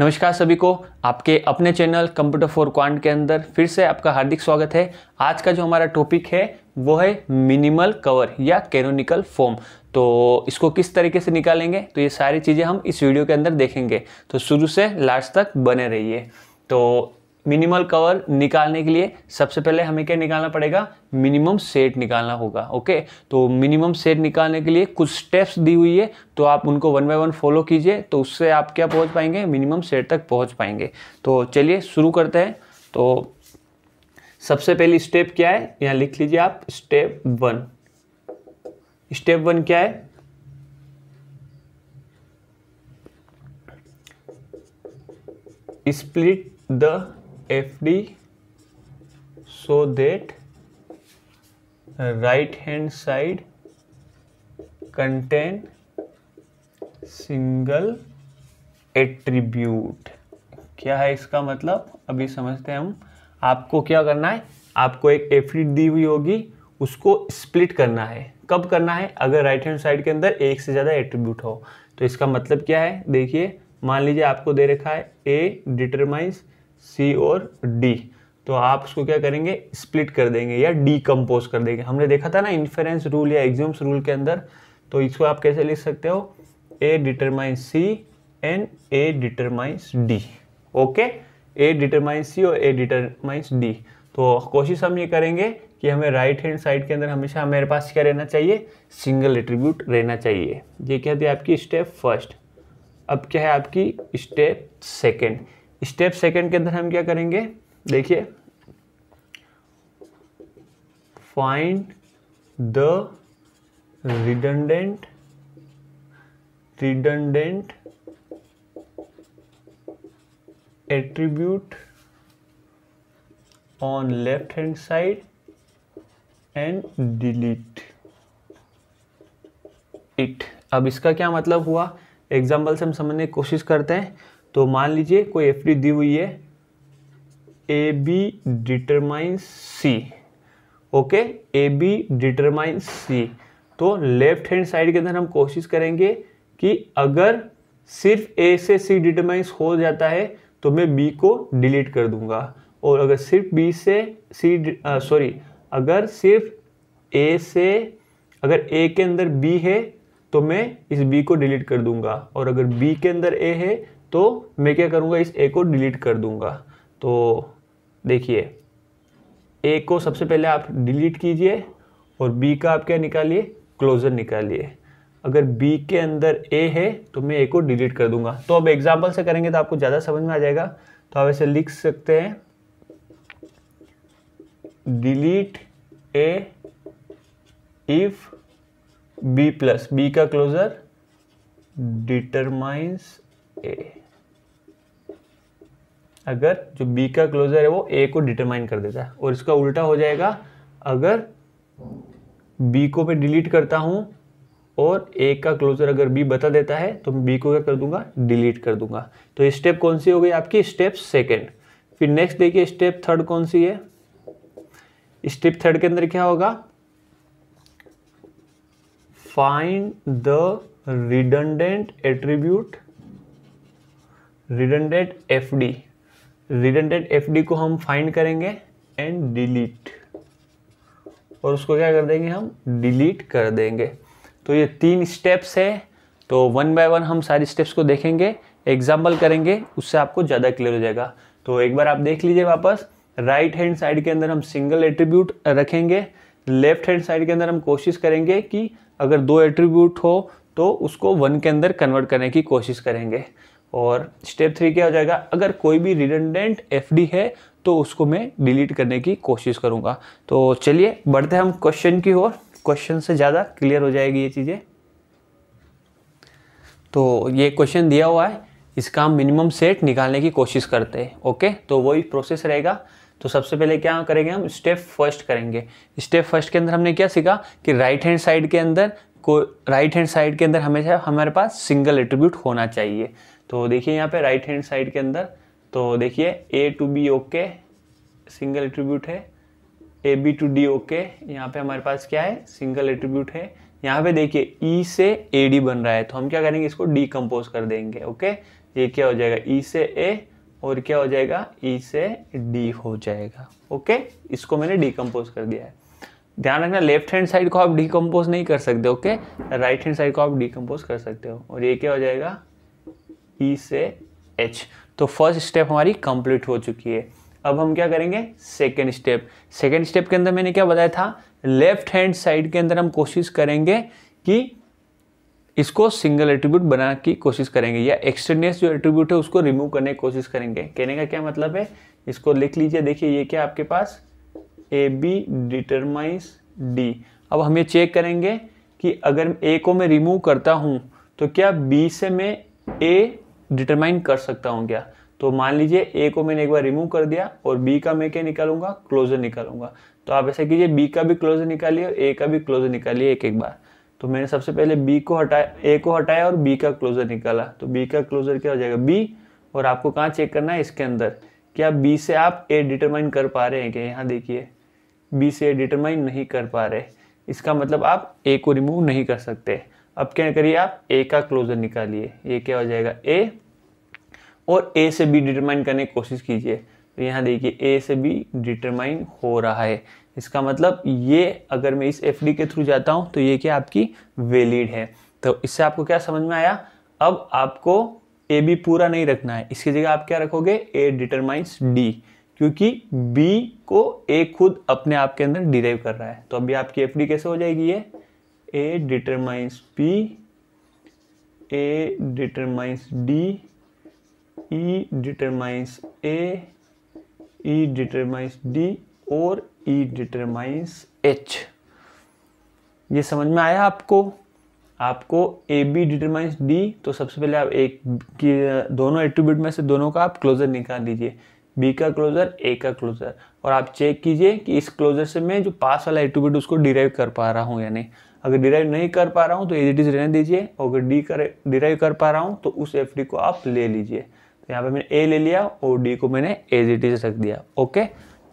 नमस्कार सभी को आपके अपने चैनल कंप्यूटर फॉर क्वांट के अंदर फिर से आपका हार्दिक स्वागत है आज का जो हमारा टॉपिक है वो है मिनिमल कवर या कैनोनिकल फॉर्म तो इसको किस तरीके से निकालेंगे तो ये सारी चीज़ें हम इस वीडियो के अंदर देखेंगे तो शुरू से लास्ट तक बने रहिए तो मिनिमल कवर निकालने के लिए सबसे पहले हमें क्या निकालना पड़ेगा मिनिमम सेट निकालना होगा ओके तो मिनिमम सेट निकालने के लिए कुछ स्टेप्स दी हुई है तो आप उनको वन बाय वन फॉलो कीजिए तो उससे आप क्या पहुंच पाएंगे मिनिमम सेट तक पहुंच पाएंगे तो चलिए शुरू करते हैं तो सबसे पहली स्टेप क्या है यहाँ लिख लीजिए आप स्टेप वन स्टेप वन क्या है split the F D so that right hand side contain single attribute क्या है इसका मतलब अभी समझते हैं हम आपको क्या करना है आपको एक डी दी हुई होगी उसको स्प्लिट करना है कब करना है अगर राइट हैंड साइड के अंदर एक से ज़्यादा एट्रीब्यूट हो तो इसका मतलब क्या है देखिए मान लीजिए आपको दे रखा है ए डिटरमाइंस सी और डी तो आप उसको क्या करेंगे स्प्लिट कर देंगे या डीकम्पोज कर देंगे हमने देखा था ना इन्फेरेंस रूल या एग्जाम्स रूल के अंदर तो इसको आप कैसे लिख सकते हो A determines C and A determines D okay A determines C और ए डिटरमाइंस डी तो कोशिश हम ये करेंगे कि हमें राइट हैंड साइड के अंदर हमेशा मेरे पास क्या रहना चाहिए सिंगल एट्रीब्यूट रहना चाहिए ये क्या थी आपकी स्टेप फर्स्ट अब क्या है आपकी स्टेप सेकेंड स्टेप सेकंड के अंदर हम क्या करेंगे देखिए find the redundant redundant attribute on left hand side and delete it अब इसका क्या मतलब हुआ एग्जाम्पल से हम समझने की कोशिश करते हैं तो मान लीजिए कोई एफ दी हुई है A B determine C okay A B determine C तो लेफ्ट हैंड साइड के अंदर हम कोशिश करेंगे कि अगर सिर्फ ए से सी डिटरमाइंस हो जाता है तो मैं बी को डिलीट कर दूंगा और अगर सिर्फ बी से सी सॉरी अगर सिर्फ ए से अगर ए के अंदर बी है तो मैं इस बी को डिलीट कर दूंगा और अगर बी के अंदर ए है तो मैं क्या करूँगा इस ए को डिलीट कर दूँगा तो देखिए ए को सबसे पहले आप डिलीट कीजिए और बी का आप क्या निकालिए क्लोजर निकालिए अगर बी के अंदर ए है तो मैं ए को डिलीट कर दूंगा तो अब एग्जाम्पल से करेंगे तो आपको ज़्यादा समझ में आ जाएगा तो आप ऐसे लिख सकते हैं delete A if B plus B का क्लोजर डिटरमाइंस ए अगर जो बी का क्लोजर है वो ए को डिटरमाइन कर देता है और इसका उल्टा हो जाएगा अगर बी को मैं डिलीट करता हूँ और ए का क्लोजर अगर बी बता देता है तो मैं बी को क्या कर दूंगा डिलीट कर दूंगा तो स्टेप कौन सी हो गई आपकी स्टेप सेकेंड फिर नेक्स्ट देखिए स्टेप थर्ड कौन सी है स्टेप थर्ड के अंदर क्या होगा find the redundant attribute redundant F D redundant F को हम फाइंड करेंगे एंड डिलीट और उसको क्या कर देंगे हम डिलीट कर देंगे तो ये तीन स्टेप्स है तो वन बाय वन हम सारी स्टेप्स को देखेंगे एग्जाम्पल करेंगे उससे आपको ज़्यादा क्लियर हो जाएगा तो एक बार आप देख लीजिए वापस राइट हैंड साइड के अंदर हम सिंगल एट्रीब्यूट रखेंगे लेफ्ट हैंड साइड के अंदर हम कोशिश करेंगे कि अगर दो एट्रीब्यूट हो तो उसको वन के अंदर कन्वर्ट करने की कोशिश करेंगे और स्टेप थ्री क्या हो जाएगा अगर कोई भी रिडेंडेंट एफ है तो उसको मैं डिलीट करने की कोशिश करूँगा तो चलिए बढ़ते हम क्वेश्चन की ओर क्वेश्चन से ज़्यादा क्लियर हो जाएगी ये चीज़ें तो ये क्वेश्चन दिया हुआ है इसका हम मिनिमम सेट निकालने की कोशिश करते हैं ओके तो वही प्रोसेस रहेगा तो सबसे पहले क्या करेंगे हम स्टेप फर्स्ट करेंगे स्टेप फर्स्ट के अंदर हमने क्या सीखा कि राइट हैंड साइड के अंदर को राइट हैंड साइड के अंदर हमेशा हमारे पास सिंगल एट्रीब्यूट होना चाहिए तो देखिए यहाँ पे राइट हैंड साइड के अंदर तो देखिए A to B okay single attribute है A B to D okay यहाँ पे हमारे पास क्या है सिंगल एट्रीब्यूट है यहाँ पे देखिए ई e से ए डी बन रहा है तो हम क्या करेंगे इसको डीकम्पोज कर देंगे ओके ये क्या हो जाएगा ई e से ए और क्या हो जाएगा ई e से डी हो जाएगा ओके इसको मैंने डीकम्पोज कर दिया है ध्यान रखना लेफ्ट हैंड साइड को आप डीकम्पोज नहीं कर सकते ओके राइट हैंड साइड को आप डीकम्पोज कर सकते हो और ये क्या हो जाएगा ई e से एच तो फर्स्ट स्टेप हमारी कंप्लीट हो चुकी है अब हम क्या करेंगे सेकेंड स्टेप सेकेंड स्टेप के अंदर मैंने क्या बताया था लेफ्ट हैंड साइड के अंदर हम कोशिश करेंगे कि इसको सिंगल एट्रीब्यूट बनाने की कोशिश करेंगे या एक्सटर्नियस जो एट्रीब्यूट है उसको रिमूव करने की कोशिश करेंगे कहने का क्या मतलब है इसको लिख लीजिए देखिए ये क्या आपके पास ए बी डिटरमाइंस डी अब हम ये चेक करेंगे कि अगर ए को मैं रिमूव करता हूँ तो क्या बी से मैं ए डिटरमाइन कर सकता हूँ क्या तो मान लीजिए ए को मैंने एक बार रिमूव कर दिया और बी का मैं क्या निकालूंगा क्लोजर निकालूंगा तो आप ऐसा कीजिए बी का भी क्लोजर निकालिए और ए का भी क्लोजर निकालिए एक एक बार तो मैंने सबसे पहले बी को हटाया ए को हटाया और बी का क्लोजर निकाला तो बी का क्लोजर क्या हो जाएगा बी और आपको कहाँ चेक करना है इसके अंदर क्या बी से आप ए डिटरमाइन कर पा रहे हैं क्या यहाँ देखिए बी से ए डिटरमाइन नहीं कर पा रहे इसका मतलब आप ए को रिमूव नहीं कर सकते अब क्या करिए आप ए का क्लोजर निकालिए ये क्या हो जाएगा ए और ए से बी डिटरमाइन करने की कोशिश कीजिए तो यहाँ देखिए ए से बी डिटरमाइन हो रहा है इसका मतलब ये अगर मैं इस एफ के थ्रू जाता हूँ तो ये क्या आपकी वेलिड है तो इससे आपको क्या समझ में आया अब आपको ए बी पूरा नहीं रखना है इसकी जगह आप क्या रखोगे ए डिटरमाइंस डी क्योंकि बी को ए खुद अपने आप के अंदर डिराइव कर रहा है तो अभी आपकी एफ कैसे हो जाएगी ये A determines P A determines D E determines A E determines D और ई डिटरमाइंस एच ये समझ में आया आपको आपको ए बी डिटरमाइंस डी तो सबसे पहले आप एक की दोनों एट्रीब्यूट में से दोनों का आप क्लोजर निकाल दीजिए बी का क्लोजर ए का क्लोजर और आप चेक कीजिए कि इस क्लोजर से मैं जो पास वाला एट्रीब्यूट उसको डिराइव कर पा रहा हूँ या नहीं अगर डिराइव नहीं कर पा रहा हूँ तो एज इट इज़ रहने दीजिए और अगर डी कर डिराइव कर पा रहा हूँ तो उस एफ डी को आप ले लीजिए तो यहाँ पे मैंने ए ले लिया और डी को मैंने एज इट इज़ रख दिया ओके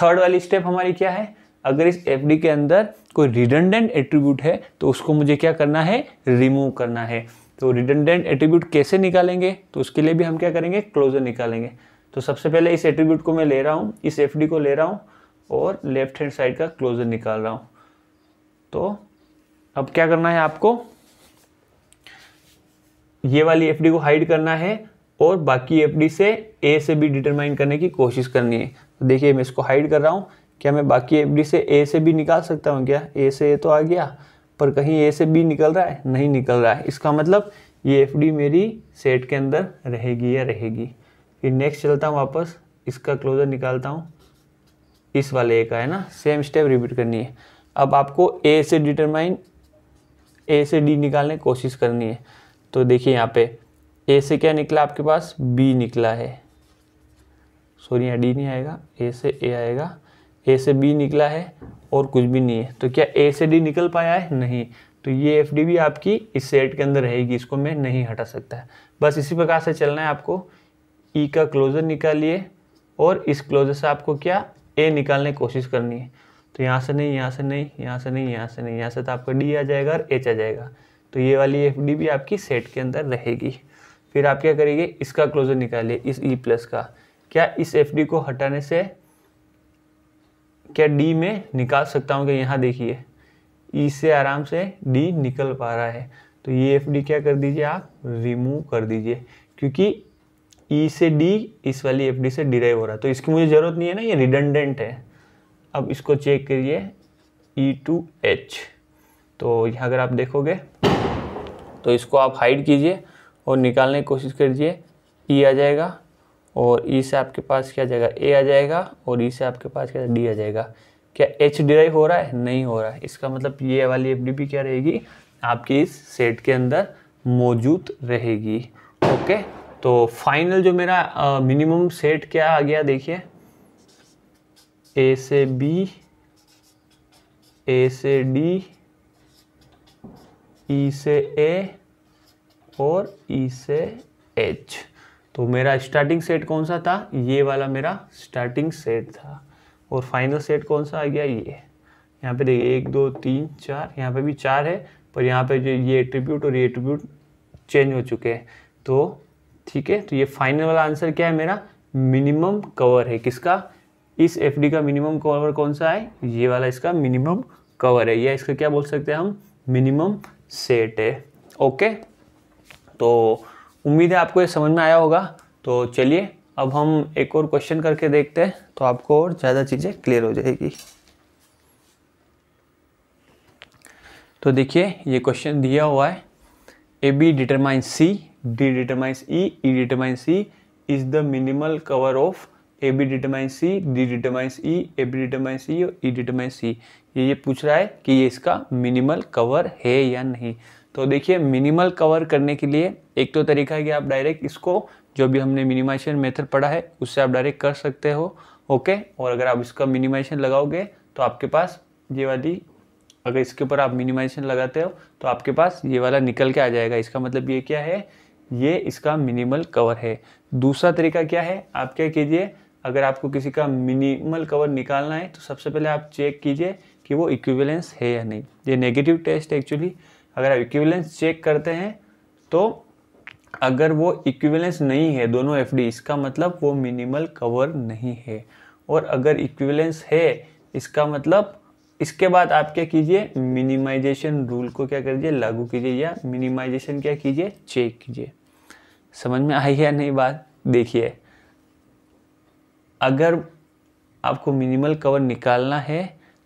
थर्ड वाली स्टेप हमारी क्या है अगर इस एफ के अंदर कोई रिडनडेंट एट्रीब्यूट है तो उसको मुझे क्या करना है रिमूव करना है तो रिडनडेंट एट्रीब्यूट कैसे निकालेंगे तो उसके लिए भी हम क्या करेंगे क्लोजर निकालेंगे तो सबसे पहले इस एट्रीब्यूट को मैं ले रहा हूँ इस एफ को ले रहा हूँ और लेफ्ट हैंड साइड का क्लोजर निकाल रहा हूँ तो अब क्या करना है आपको ये वाली एफ को हाइड करना है और बाकी एफ से ए से बी डिटरमाइन करने की कोशिश करनी है तो देखिए मैं इसको हाइड कर रहा हूँ क्या मैं बाकी एफ से ए से बी निकाल सकता हूँ क्या ए से ए तो आ गया पर कहीं ए से बी निकल रहा है नहीं निकल रहा है इसका मतलब ये एफ मेरी सेट के अंदर रहेगी या रहेगी फिर नेक्स्ट चलता हूँ वापस इसका क्लोजर निकालता हूँ इस वाले ए का है ना सेम स्टेप रिपीट करनी है अब आपको ए से डिटरमाइन ए से डी निकालने की कोशिश करनी है तो देखिए यहाँ पे ए से क्या निकला आपके पास बी निकला है सॉरी यहाँ डी नहीं आएगा ए से ए आएगा ए से बी निकला है और कुछ भी नहीं है तो क्या ए से डी निकल पाया है नहीं तो ये एफ डी भी आपकी इस सेट के अंदर रहेगी इसको मैं नहीं हटा सकता है बस इसी प्रकार से चलना है आपको ई e का क्लोजर निकालिए और इस क्लोजर से आपको क्या ए निकालने की कोशिश करनी है तो यहाँ से नहीं यहाँ से नहीं यहाँ से नहीं यहाँ से नहीं यहाँ से तो आपका डी आ जाएगा और एच आ जाएगा तो ये वाली एफ डी भी आपकी सेट के अंदर रहेगी फिर आप क्या करेंगे इसका क्लोजर निकालिए इस ई e प्लस का क्या इस एफ डी को हटाने से क्या डी में निकाल सकता हूँ कि यहाँ देखिए ई e से आराम से डी निकल पा रहा है तो ये एफ डी क्या कर दीजिए आप रिमूव कर दीजिए क्योंकि ई e से डी इस वाली एफ डी से डिराइव हो रहा है तो इसकी मुझे ज़रूरत नहीं है ना ये रिडंडेंट है अब इसको चेक करिए ई टू एच तो यहाँ अगर आप देखोगे तो इसको आप हाइड कीजिए और निकालने की कोशिश करिए ई e आ जाएगा और ई e से आपके पास क्या जाएगा ए आ जाएगा और ई e से आपके पास क्या डी आ जाएगा क्या एच डिराइव हो रहा है नहीं हो रहा है इसका मतलब ये वाली एफ भी क्या रहेगी आपकी इस सेट के अंदर मौजूद रहेगी ओके तो फाइनल जो मेरा मिनिमम सेट क्या आ गया देखिए ए से बी ए से डी ई e से ए और ई e से एच तो मेरा स्टार्टिंग सेट कौन सा था ये वाला मेरा स्टार्टिंग सेट था और फाइनल सेट कौन सा आ गया ये यहाँ पे देखिए एक दो तीन चार यहाँ पे भी चार है पर यहाँ पे जो ये एट्रीब्यूट और ये एट्रीब्यूट चेंज हो चुके हैं तो ठीक है तो ये फाइनल वाला आंसर क्या है मेरा मिनिमम कवर है किसका इस एफ का मिनिमम कवर कौन सा है ये वाला इसका मिनिमम कवर है या इसका क्या बोल सकते हैं हम मिनिमम सेट है ओके तो उम्मीद है आपको ये समझ में आया होगा तो चलिए अब हम एक और क्वेश्चन करके देखते हैं तो आपको और ज़्यादा चीज़ें क्लियर हो जाएगी तो देखिए ये क्वेश्चन दिया हुआ है A B determine C D determines E E determine C is the minimal cover of A B determine C D determine E A B determine C और ई डिटमाइन सी ये ये पूछ रहा है कि ये इसका मिनिमल कवर है या नहीं तो देखिए मिनिमल कवर करने के लिए एक तो तरीका है कि आप डायरेक्ट इसको जो भी हमने मिनिमाइजेशन मेथड पढ़ा है उससे आप डायरेक्ट कर सकते हो ओके और अगर आप इसका मिनिमाइजेशन लगाओगे तो आपके पास ये वाली अगर इसके ऊपर आप मिनिमाइजेशन लगाते हो तो आपके पास ये वाला निकल के आ जाएगा इसका मतलब ये क्या है ये इसका मिनिमल कवर है दूसरा तरीका क्या है आप क्या कीजिए अगर आपको किसी का मिनिमल कवर निकालना है तो सबसे पहले आप चेक कीजिए कि वो इक्विवेलेंस है या नहीं ये नेगेटिव टेस्ट एक्चुअली अगर आप इक्विवेलेंस चेक करते हैं तो अगर वो इक्विवेलेंस नहीं है दोनों एफ इसका मतलब वो मिनिमल कवर नहीं है और अगर इक्विवेलेंस है इसका मतलब इसके बाद आप क्या कीजिए मिनिमाइजेशन रूल को क्या करिए लागू कीजिए या मिनिमाइजेशन क्या कीजिए चेक कीजिए समझ में आई या नहीं बात देखिए अगर आपको मिनिमल कवर निकालना है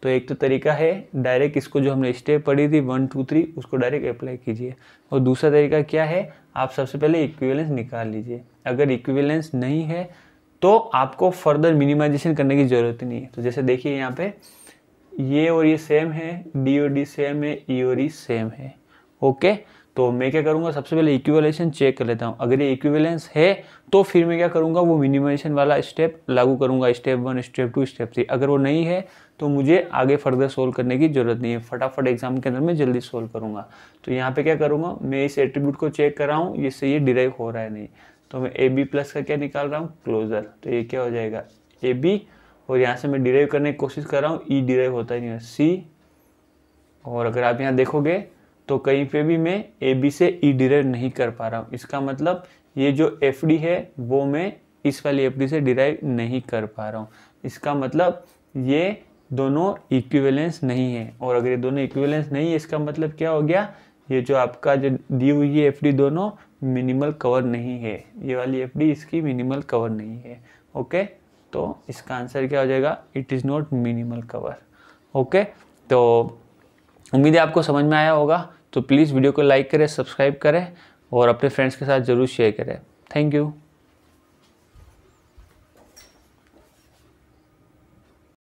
तो एक तो तरीका है डायरेक्ट इसको जो हमने स्टेप पढ़ी थी वन टू थ्री उसको डायरेक्ट अप्लाई कीजिए और दूसरा तरीका क्या है आप सबसे पहले इक्विवेलेंस निकाल लीजिए अगर इक्विवेलेंस नहीं है तो आपको फर्दर मिनिमाइजेशन करने की ज़रूरत नहीं है तो जैसे देखिए यहाँ पे ये और ये सेम है डी और डी सेम है ई e और ई e सेम है ओके तो मैं क्या करूँगा सबसे पहले इक्विवेलेंस चेक कर लेता हूँ अगर ये इक्विवेलेंस है तो फिर मैं क्या करूँगा वो मिनिमाइजेशन वाला स्टेप लागू करूँगा step one step two step three अगर वो नहीं है तो मुझे आगे फर्दर सोल्व करने की ज़रूरत नहीं है फटाफट एग्जाम के अंदर मैं जल्दी सोल्व करूँगा तो यहाँ पे क्या करूँगा मैं इस एट्रीब्यूट को चेक कर रहा हूँ इससे ये डिराइव हो रहा है नहीं तो मैं ए बी प्लस का क्या निकाल रहा हूँ क्लोजर तो ये क्या हो जाएगा ए बी और यहाँ से मैं डिराइव करने की कोशिश कर रहा हूँ ई डिराइव होता ही नहीं है सी और अगर आप यहाँ देखोगे तो कहीं पे भी मैं ए बी से ई e डिराइव नहीं कर पा रहा हूँ इसका मतलब ये जो एफ डी है वो मैं इस वाली एफ डी से डिराइव नहीं कर पा रहा हूँ इसका मतलब ये दोनों इक्विवेलेंस नहीं है और अगर ये दोनों इक्विवेलेंस नहीं है इसका मतलब क्या हो गया ये जो आपका जो दी हुई है एफ डी दोनों मिनिमल कवर नहीं है ये वाली एफ डी इसकी मिनिमल कवर नहीं है ओके तो इसका आंसर क्या हो जाएगा it is not minimal cover okay तो उम्मीद है आपको समझ में आया होगा तो प्लीज़ वीडियो को लाइक करें सब्सक्राइब करें और अपने फ्रेंड्स के साथ ज़रूर शेयर करें थैंक यू